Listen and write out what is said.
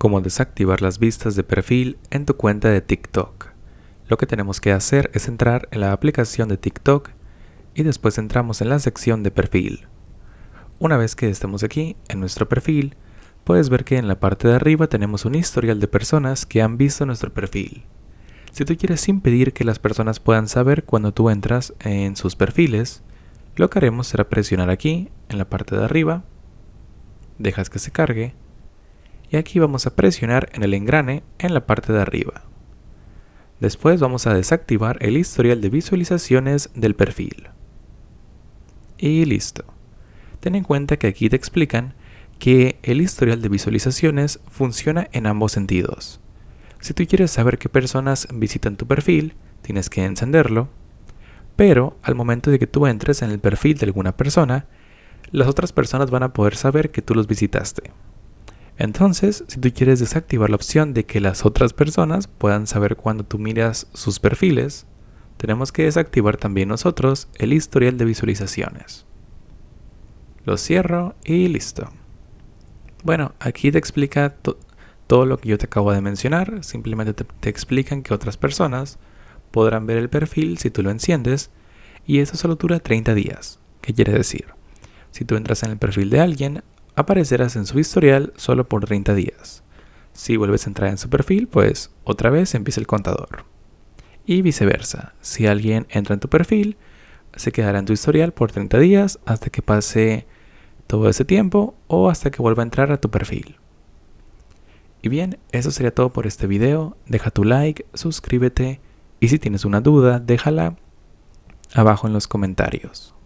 cómo desactivar las vistas de perfil en tu cuenta de TikTok. Lo que tenemos que hacer es entrar en la aplicación de TikTok y después entramos en la sección de perfil. Una vez que estemos aquí, en nuestro perfil, puedes ver que en la parte de arriba tenemos un historial de personas que han visto nuestro perfil. Si tú quieres impedir que las personas puedan saber cuando tú entras en sus perfiles, lo que haremos será presionar aquí, en la parte de arriba, dejas que se cargue, y aquí vamos a presionar en el engrane en la parte de arriba. Después vamos a desactivar el historial de visualizaciones del perfil. Y listo. Ten en cuenta que aquí te explican que el historial de visualizaciones funciona en ambos sentidos. Si tú quieres saber qué personas visitan tu perfil, tienes que encenderlo, pero al momento de que tú entres en el perfil de alguna persona, las otras personas van a poder saber que tú los visitaste. Entonces, si tú quieres desactivar la opción de que las otras personas puedan saber cuando tú miras sus perfiles, tenemos que desactivar también nosotros el historial de visualizaciones. Lo cierro y listo. Bueno, aquí te explica todo lo que yo te acabo de mencionar, simplemente te, te explican que otras personas podrán ver el perfil si tú lo enciendes y eso solo dura 30 días. ¿Qué quiere decir? Si tú entras en el perfil de alguien, aparecerás en su historial solo por 30 días. Si vuelves a entrar en su perfil, pues otra vez empieza el contador. Y viceversa, si alguien entra en tu perfil, se quedará en tu historial por 30 días hasta que pase todo ese tiempo o hasta que vuelva a entrar a tu perfil. Y bien, eso sería todo por este video. Deja tu like, suscríbete y si tienes una duda, déjala abajo en los comentarios.